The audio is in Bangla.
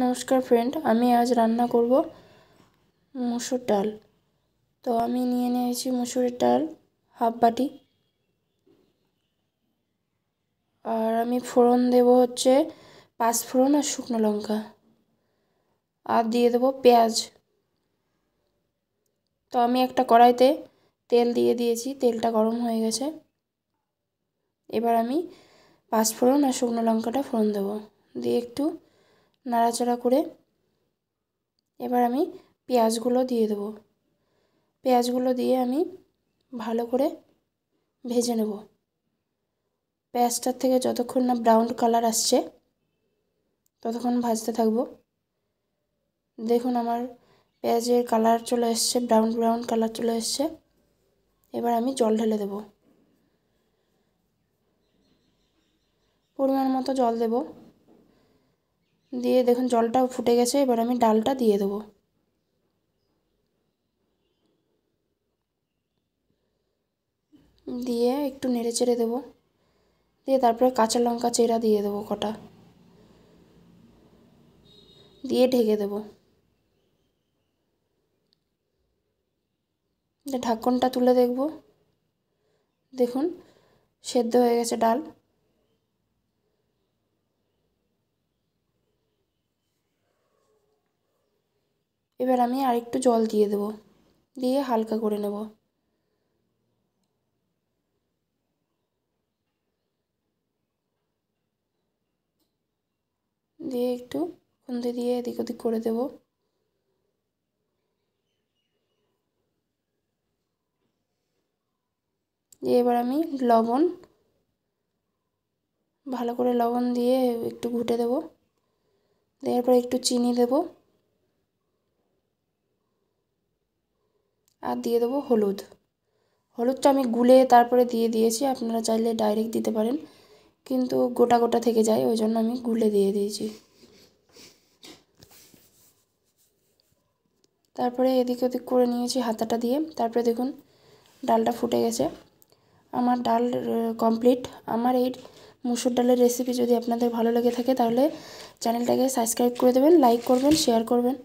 নমস্কার ফ্রেন্ড আমি আজ রান্না করব মুসুর ডাল তো আমি নিয়ে নিয়েছি মুসুরের ডাল হাফ বাটি আর আমি ফোড়ন দেব হচ্ছে পাঁচ ফোড়ন আর শুকনো লঙ্কা আর দিয়ে দেব পেঁয়াজ তো আমি একটা কড়াইতে তেল দিয়ে দিয়েছি তেলটা গরম হয়ে গেছে এবার আমি পাঁচ ফোড়ন আর শুকনো লঙ্কাটা ফোড়ন দেব দিয়ে একটু নাড়াচাড়া করে এবার আমি পেঁয়াজগুলো দিয়ে দেবো পেঁয়াজগুলো দিয়ে আমি ভালো করে ভেজে নেব পেঁয়াজটার থেকে যতক্ষণ না ব্রাউন কালার আসছে ততক্ষণ ভাজতে থাকব দেখুন আমার পেঁয়াজের কালার চলে এসছে ব্রাউন ব্রাউন কালার চলে এসছে এবার আমি জল ঢেলে দেব পরিমাণ মতো জল দেবো দিয়ে দেখুন জলটাও ফুটে গেছে এবার আমি ডালটা দিয়ে দেবো দিয়ে একটু নেড়ে চেড়ে দেবো দিয়ে তারপরে কাঁচা লঙ্কা চেরা দিয়ে দেবো কটা দিয়ে ঢেকে দেবো ঢাকনটা তুলে দেখব দেখুন সেদ্ধ হয়ে গেছে ডাল এবার আমি আরেকটু জল দিয়ে দেবো দিয়ে হালকা করে নেব দিয়ে একটু খুন্তি দিয়ে এদিক ওদিক করে দেব দিয়ে এবার আমি লবণ ভালো করে লবণ দিয়ে একটু ঘুটে দেব দেওয়ার পরে একটু চিনি দেবো আর দিয়ে দেবো হলুদ হলুদটা আমি গুলে তারপরে দিয়ে দিয়েছি আপনারা চাইলে ডাইরেক্ট দিতে পারেন কিন্তু গোটা গোটা থেকে যায় ওই জন্য আমি গুলে দিয়ে দিয়েছি তারপরে এদিক ওদিক করে নিয়েছি হাতাটা দিয়ে তারপরে দেখুন ডালটা ফুটে গেছে আমার ডাল কমপ্লিট আমার এই মুসুর ডালের রেসিপি যদি আপনাদের ভালো লেগে থাকে তাহলে চ্যানেলটাকে সাবস্ক্রাইব করে দেবেন লাইক করবেন শেয়ার করবেন